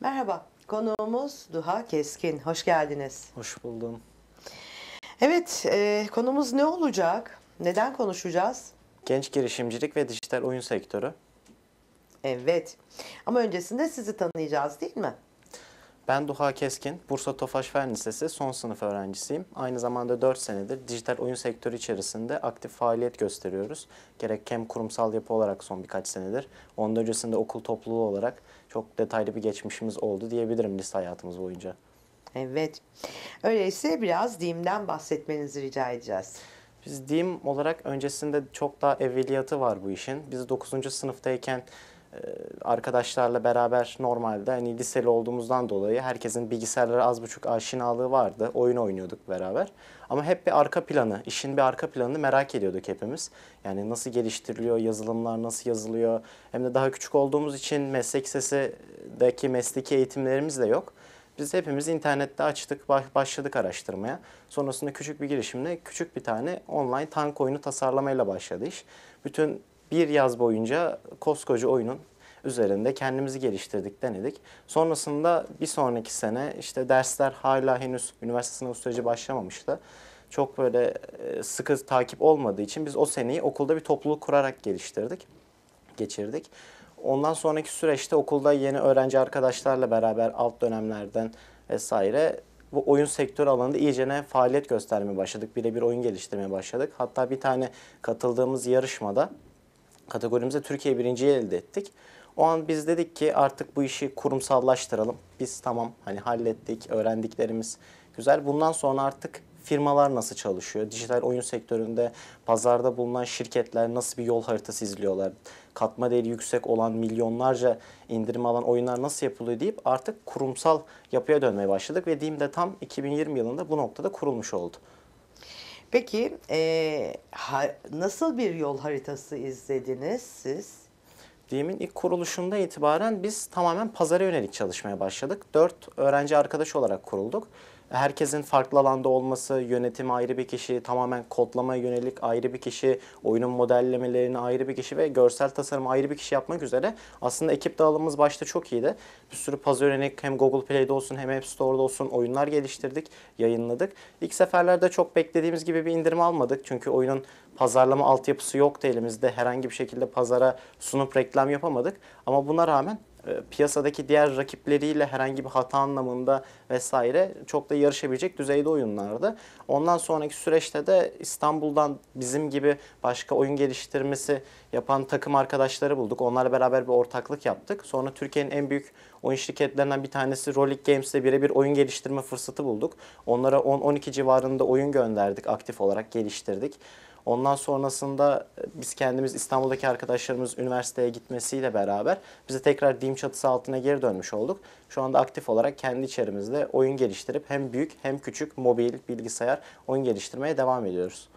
Merhaba, konuğumuz Duha Keskin. Hoş geldiniz. Hoş buldum. Evet, e, konumuz ne olacak? Neden konuşacağız? Genç girişimcilik ve dijital oyun sektörü. Evet, ama öncesinde sizi tanıyacağız değil mi? Ben Duha Keskin, Bursa Tofaş Fen Lisesi son sınıf öğrencisiyim. Aynı zamanda 4 senedir dijital oyun sektörü içerisinde aktif faaliyet gösteriyoruz. Gerek hem kurumsal yapı olarak son birkaç senedir, ondan öncesinde okul topluluğu olarak çok detaylı bir geçmişimiz oldu diyebilirim lise hayatımız boyunca. Evet. Öyleyse biraz dimden bahsetmenizi rica edeceğiz. Biz dim olarak öncesinde çok daha evveliyatı var bu işin. Biz 9. sınıftayken ee, arkadaşlarla beraber normalde hani liseli olduğumuzdan dolayı herkesin bilgisayarlara az buçuk aşinalığı vardı. Oyun oynuyorduk beraber. Ama hep bir arka planı, işin bir arka planını merak ediyorduk hepimiz. Yani nasıl geliştiriliyor, yazılımlar nasıl yazılıyor. Hem de daha küçük olduğumuz için meslek lisesideki mesleki eğitimlerimiz de yok. Biz hepimiz internette açtık, başladık araştırmaya. Sonrasında küçük bir girişimle küçük bir tane online tank oyunu tasarlamayla başladı iş. Bütün bir yaz boyunca koskoca oyunun üzerinde kendimizi geliştirdik denedik. Sonrasında bir sonraki sene işte dersler hala henüz üniversite sınavı süreci başlamamıştı. Çok böyle e, sıkı takip olmadığı için biz o seneyi okulda bir topluluk kurarak geliştirdik, geçirdik. Ondan sonraki süreçte okulda yeni öğrenci arkadaşlarla beraber alt dönemlerden vesaire bu oyun sektörü alanında iyice ne faaliyet göstermeye başladık. Birebir oyun geliştirmeye başladık. Hatta bir tane katıldığımız yarışmada Kategorimize Türkiye birinciyi elde ettik. O an biz dedik ki artık bu işi kurumsallaştıralım. Biz tamam hani hallettik, öğrendiklerimiz güzel. Bundan sonra artık firmalar nasıl çalışıyor? Dijital oyun sektöründe pazarda bulunan şirketler nasıl bir yol haritası izliyorlar? Katma değeri yüksek olan milyonlarca indirim alan oyunlar nasıl yapılıyor deyip artık kurumsal yapıya dönmeye başladık ve Dim de tam 2020 yılında bu noktada kurulmuş oldu. Peki e, ha, nasıl bir yol haritası izlediniz siz? DİM'in ilk kuruluşunda itibaren biz tamamen pazara yönelik çalışmaya başladık. Dört öğrenci arkadaş olarak kurulduk herkesin farklı alanda olması, yönetim ayrı bir kişi, tamamen kodlama yönelik ayrı bir kişi, oyunun modellemelerini ayrı bir kişi ve görsel tasarım ayrı bir kişi yapmak üzere aslında ekip dağılımımız başta çok iyiydi. Bir sürü puzzle hem Google Play'de olsun hem App Store'da olsun oyunlar geliştirdik, yayınladık. İlk seferlerde çok beklediğimiz gibi bir indirim almadık çünkü oyunun pazarlama altyapısı yoktu elimizde. Herhangi bir şekilde pazara sunup reklam yapamadık. Ama buna rağmen e, piyasadaki diğer rakipleriyle herhangi bir hata anlamında vesaire çok da yarışabilecek düzeyde oyunlardı. Ondan sonraki süreçte de İstanbul'dan bizim gibi başka oyun geliştirmesi yapan takım arkadaşları bulduk. Onlarla beraber bir ortaklık yaptık. Sonra Türkiye'nin en büyük oyun şirketlerinden bir tanesi Rolik Games'te birebir oyun geliştirme fırsatı bulduk. Onlara 10-12 civarında oyun gönderdik aktif olarak geliştirdik. Ondan sonrasında e, biz kendimiz İstanbul'daki arkadaşlarımız üniversiteye gitmesiyle beraber bize tekrar DİM çatısı altına geri dönmüş olduk. Şu anda aktif olarak kendi içerimizde oyun geliştirip hem büyük hem küçük mobil, bilgisayar oyun geliştirmeye devam ediyoruz.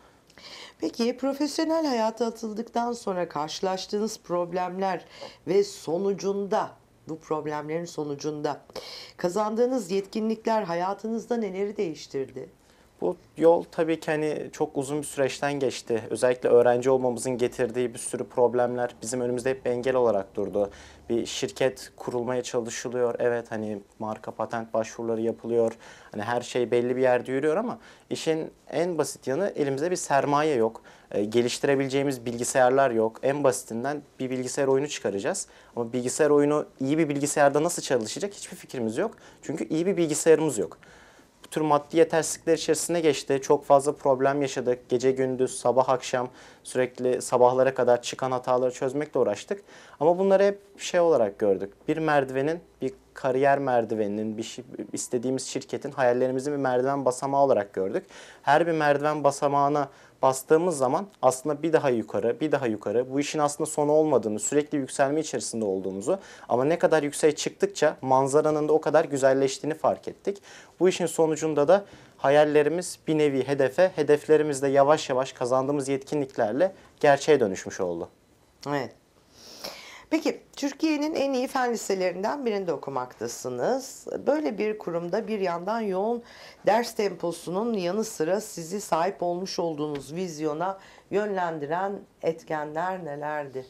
Peki profesyonel hayata atıldıktan sonra karşılaştığınız problemler ve sonucunda bu problemlerin sonucunda kazandığınız yetkinlikler hayatınızda neleri değiştirdi? Bu yol tabii ki hani çok uzun bir süreçten geçti. Özellikle öğrenci olmamızın getirdiği bir sürü problemler bizim önümüzde hep engel olarak durdu. Bir şirket kurulmaya çalışılıyor. Evet hani marka patent başvuruları yapılıyor. Hani her şey belli bir yerde yürüyor ama işin en basit yanı elimizde bir sermaye yok. E, geliştirebileceğimiz bilgisayarlar yok. En basitinden bir bilgisayar oyunu çıkaracağız. Ama bilgisayar oyunu iyi bir bilgisayarda nasıl çalışacak hiçbir fikrimiz yok. Çünkü iyi bir bilgisayarımız yok bu tür maddi yetersizlikler içerisine geçti. Çok fazla problem yaşadık. Gece gündüz, sabah akşam sürekli sabahlara kadar çıkan hataları çözmekle uğraştık. Ama bunları hep şey olarak gördük. Bir merdivenin, bir kariyer merdiveninin, bir istediğimiz şirketin, hayallerimizin bir merdiven basamağı olarak gördük. Her bir merdiven basamağına bastığımız zaman aslında bir daha yukarı, bir daha yukarı bu işin aslında sonu olmadığını, sürekli yükselme içerisinde olduğumuzu ama ne kadar yükseğe çıktıkça manzaranın da o kadar güzelleştiğini fark ettik. Bu işin sonucunda da hayallerimiz bir nevi hedefe, hedeflerimiz de yavaş yavaş kazandığımız yetkinliklerle gerçeğe dönüşmüş oldu. Evet. Peki Türkiye'nin en iyi fen liselerinden birinde okumaktasınız. Böyle bir kurumda bir yandan yoğun ders temposunun yanı sıra sizi sahip olmuş olduğunuz vizyona yönlendiren etkenler nelerdi?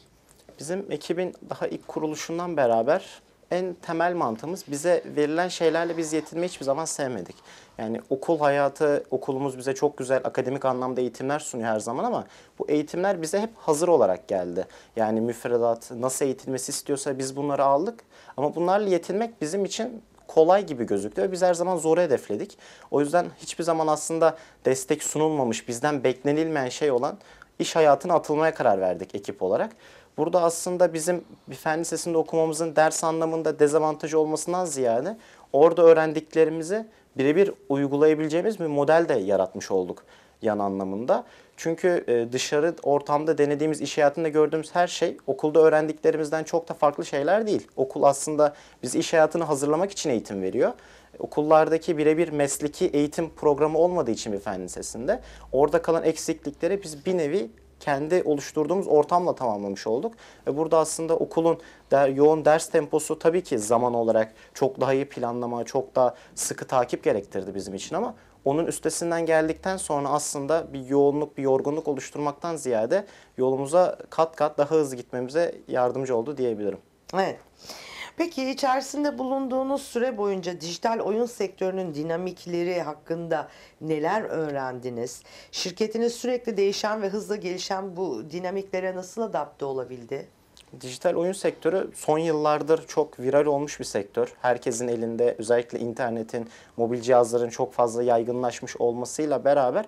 Bizim ekibin daha ilk kuruluşundan beraber en temel mantığımız bize verilen şeylerle biz yetinmeyi hiçbir zaman sevmedik. Yani okul hayatı, okulumuz bize çok güzel akademik anlamda eğitimler sunuyor her zaman ama bu eğitimler bize hep hazır olarak geldi. Yani müfredat, nasıl eğitilmesi istiyorsa biz bunları aldık ama bunlarla yetinmek bizim için kolay gibi gözüktü ve biz her zaman zoru hedefledik. O yüzden hiçbir zaman aslında destek sunulmamış, bizden beklenilmeyen şey olan iş hayatına atılmaya karar verdik ekip olarak. Burada aslında bizim bir fen lisesinde okumamızın ders anlamında dezavantaj olmasından ziyade orada öğrendiklerimizi birebir uygulayabileceğimiz bir model de yaratmış olduk yan anlamında. Çünkü e, dışarı ortamda denediğimiz, iş hayatında gördüğümüz her şey okulda öğrendiklerimizden çok da farklı şeyler değil. Okul aslında biz iş hayatını hazırlamak için eğitim veriyor. Okullardaki birebir mesleki eğitim programı olmadığı için bir fen lisesinde orada kalan eksiklikleri biz bir nevi kendi oluşturduğumuz ortamla tamamlamış olduk. Ve burada aslında okulun der, yoğun ders temposu tabii ki zaman olarak çok daha iyi planlama, çok daha sıkı takip gerektirdi bizim için ama onun üstesinden geldikten sonra aslında bir yoğunluk, bir yorgunluk oluşturmaktan ziyade yolumuza kat kat daha hızlı gitmemize yardımcı oldu diyebilirim. Evet. Peki içerisinde bulunduğunuz süre boyunca dijital oyun sektörünün dinamikleri hakkında neler öğrendiniz? Şirketiniz sürekli değişen ve hızla gelişen bu dinamiklere nasıl adapte olabildi? Dijital oyun sektörü son yıllardır çok viral olmuş bir sektör. Herkesin elinde özellikle internetin, mobil cihazların çok fazla yaygınlaşmış olmasıyla beraber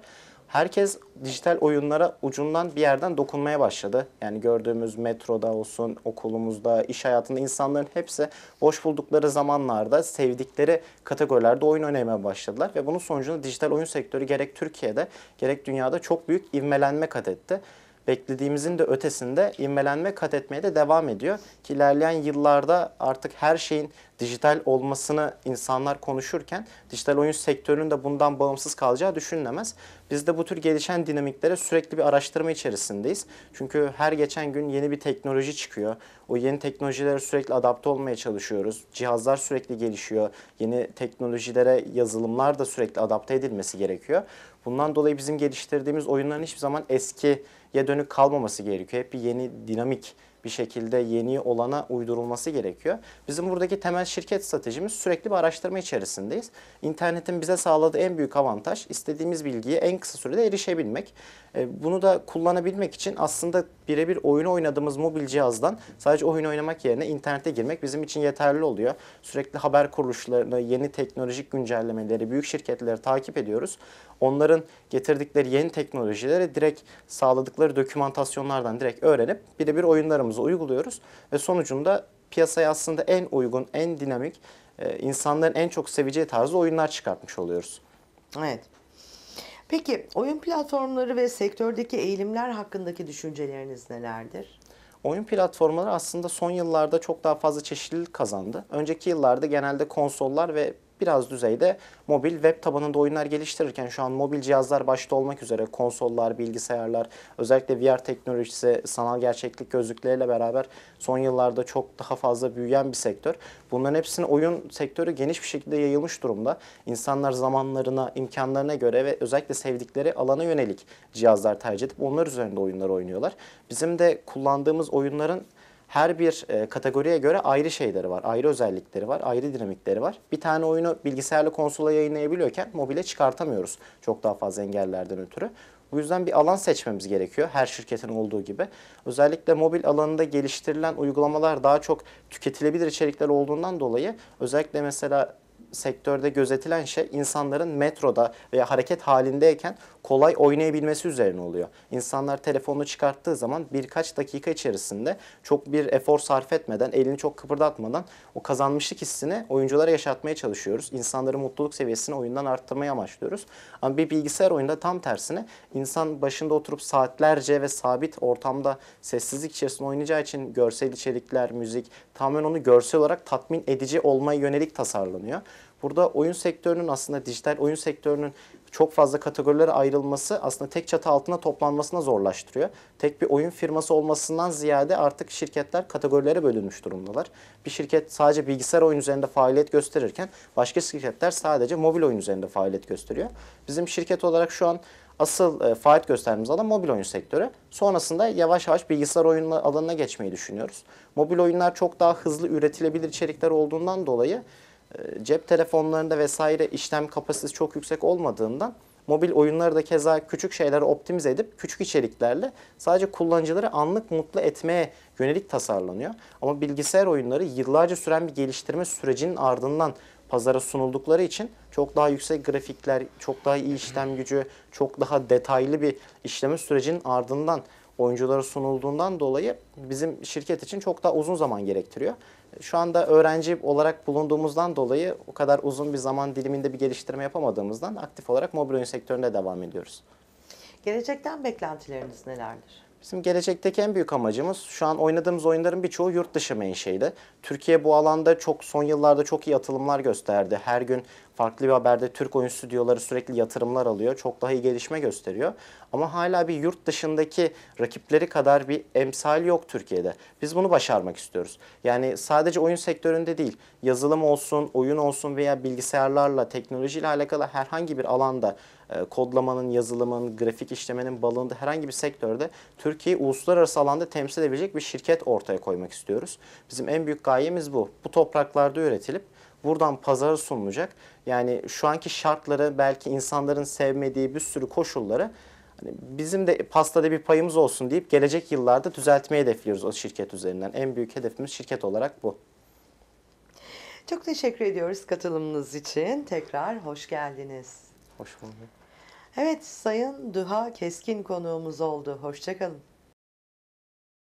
herkes dijital oyunlara ucundan bir yerden dokunmaya başladı. Yani gördüğümüz metroda olsun, okulumuzda, iş hayatında insanların hepsi boş buldukları zamanlarda sevdikleri kategorilerde oyun oynamaya başladılar. Ve bunun sonucunda dijital oyun sektörü gerek Türkiye'de gerek dünyada çok büyük ivmelenme kat etti beklediğimizin de ötesinde ivmelenme kat etmeye de devam ediyor. Ki ilerleyen yıllarda artık her şeyin dijital olmasını insanlar konuşurken dijital oyun sektörünün de bundan bağımsız kalacağı düşünülemez. Biz de bu tür gelişen dinamiklere sürekli bir araştırma içerisindeyiz. Çünkü her geçen gün yeni bir teknoloji çıkıyor. O yeni teknolojilere sürekli adapte olmaya çalışıyoruz. Cihazlar sürekli gelişiyor. Yeni teknolojilere yazılımlar da sürekli adapte edilmesi gerekiyor. Bundan dolayı bizim geliştirdiğimiz oyunların hiçbir zaman eskiye dönük kalmaması gerekiyor. Hep bir yeni dinamik bir şekilde yeni olana uydurulması gerekiyor. Bizim buradaki temel şirket stratejimiz sürekli bir araştırma içerisindeyiz. İnternetin bize sağladığı en büyük avantaj istediğimiz bilgiye en kısa sürede erişebilmek. E, bunu da kullanabilmek için aslında birebir oyunu oynadığımız mobil cihazdan sadece oyun oynamak yerine internete girmek bizim için yeterli oluyor. Sürekli haber kuruluşlarını, yeni teknolojik güncellemeleri, büyük şirketleri takip ediyoruz. Onların getirdikleri yeni teknolojileri direkt sağladıkları dokümantasyonlardan direkt öğrenip birebir oyunlarımız programımızı uyguluyoruz ve sonucunda piyasaya aslında en uygun, en dinamik, e, insanların en çok seveceği tarzı oyunlar çıkartmış oluyoruz. Evet. Peki oyun platformları ve sektördeki eğilimler hakkındaki düşünceleriniz nelerdir? Oyun platformları aslında son yıllarda çok daha fazla çeşitlilik kazandı. Önceki yıllarda genelde konsollar ve biraz düzeyde mobil web tabanında oyunlar geliştirirken şu an mobil cihazlar başta olmak üzere konsollar, bilgisayarlar, özellikle VR teknolojisi, sanal gerçeklik gözlükleriyle beraber son yıllarda çok daha fazla büyüyen bir sektör. Bunların hepsinin oyun sektörü geniş bir şekilde yayılmış durumda. İnsanlar zamanlarına, imkanlarına göre ve özellikle sevdikleri alana yönelik cihazlar tercih edip onlar üzerinde oyunlar oynuyorlar. Bizim de kullandığımız oyunların her bir e, kategoriye göre ayrı şeyleri var, ayrı özellikleri var, ayrı dinamikleri var. Bir tane oyunu bilgisayarlı konsola yayınlayabiliyorken mobile çıkartamıyoruz çok daha fazla engellerden ötürü. Bu yüzden bir alan seçmemiz gerekiyor her şirketin olduğu gibi. Özellikle mobil alanında geliştirilen uygulamalar daha çok tüketilebilir içerikler olduğundan dolayı özellikle mesela sektörde gözetilen şey insanların metroda veya hareket halindeyken kolay oynayabilmesi üzerine oluyor. İnsanlar telefonunu çıkarttığı zaman birkaç dakika içerisinde çok bir efor sarf etmeden, elini çok kıpırdatmadan o kazanmışlık hissini oyunculara yaşatmaya çalışıyoruz. İnsanların mutluluk seviyesini oyundan arttırmayı amaçlıyoruz. Ama bir bilgisayar oyunda tam tersine insan başında oturup saatlerce ve sabit ortamda sessizlik içerisinde oynayacağı için görsel içerikler, müzik tamamen onu görsel olarak tatmin edici olmaya yönelik tasarlanıyor. Burada oyun sektörünün aslında dijital oyun sektörünün çok fazla kategorilere ayrılması aslında tek çatı altına toplanmasına zorlaştırıyor. Tek bir oyun firması olmasından ziyade artık şirketler kategorilere bölünmüş durumdalar. Bir şirket sadece bilgisayar oyun üzerinde faaliyet gösterirken başka şirketler sadece mobil oyun üzerinde faaliyet gösteriyor. Bizim şirket olarak şu an asıl e, faaliyet gösterdiğimiz alan mobil oyun sektörü. Sonrasında yavaş yavaş bilgisayar oyun alanına geçmeyi düşünüyoruz. Mobil oyunlar çok daha hızlı üretilebilir içerikler olduğundan dolayı ee, cep telefonlarında vesaire işlem kapasitesi çok yüksek olmadığından mobil oyunları da keza küçük şeylere optimize edip küçük içeriklerle sadece kullanıcıları anlık mutlu etmeye yönelik tasarlanıyor. Ama bilgisayar oyunları yıllarca süren bir geliştirme sürecinin ardından pazara sunuldukları için çok daha yüksek grafikler, çok daha iyi işlem gücü, çok daha detaylı bir işleme sürecinin ardından oyunculara sunulduğundan dolayı bizim şirket için çok daha uzun zaman gerektiriyor. Şu anda öğrenci olarak bulunduğumuzdan dolayı o kadar uzun bir zaman diliminde bir geliştirme yapamadığımızdan aktif olarak mobil oyun sektöründe devam ediyoruz. Gelecekten beklentileriniz nelerdir? Bizim gelecekteki en büyük amacımız şu an oynadığımız oyunların birçoğu yurt dışı menşeili. Türkiye bu alanda çok son yıllarda çok iyi atılımlar gösterdi. Her gün farklı bir haberde Türk oyun stüdyoları sürekli yatırımlar alıyor. Çok daha iyi gelişme gösteriyor. Ama hala bir yurt dışındaki rakipleri kadar bir emsal yok Türkiye'de. Biz bunu başarmak istiyoruz. Yani sadece oyun sektöründe değil, yazılım olsun, oyun olsun veya bilgisayarlarla, teknolojiyle alakalı herhangi bir alanda e, kodlamanın, yazılımın, grafik işlemenin balığında herhangi bir sektörde Türkiye'yi uluslararası alanda temsil edebilecek bir şirket ortaya koymak istiyoruz. Bizim en büyük gayemiz bu. Bu topraklarda üretilip buradan pazara sunulacak. Yani şu anki şartları belki insanların sevmediği bir sürü koşulları hani bizim de pastada bir payımız olsun deyip gelecek yıllarda düzeltmeyi hedefliyoruz o şirket üzerinden. En büyük hedefimiz şirket olarak bu. Çok teşekkür ediyoruz katılımınız için. Tekrar hoş geldiniz. Hoş bulduk. Evet Sayın Duha Keskin konuğumuz oldu. Hoşçakalın.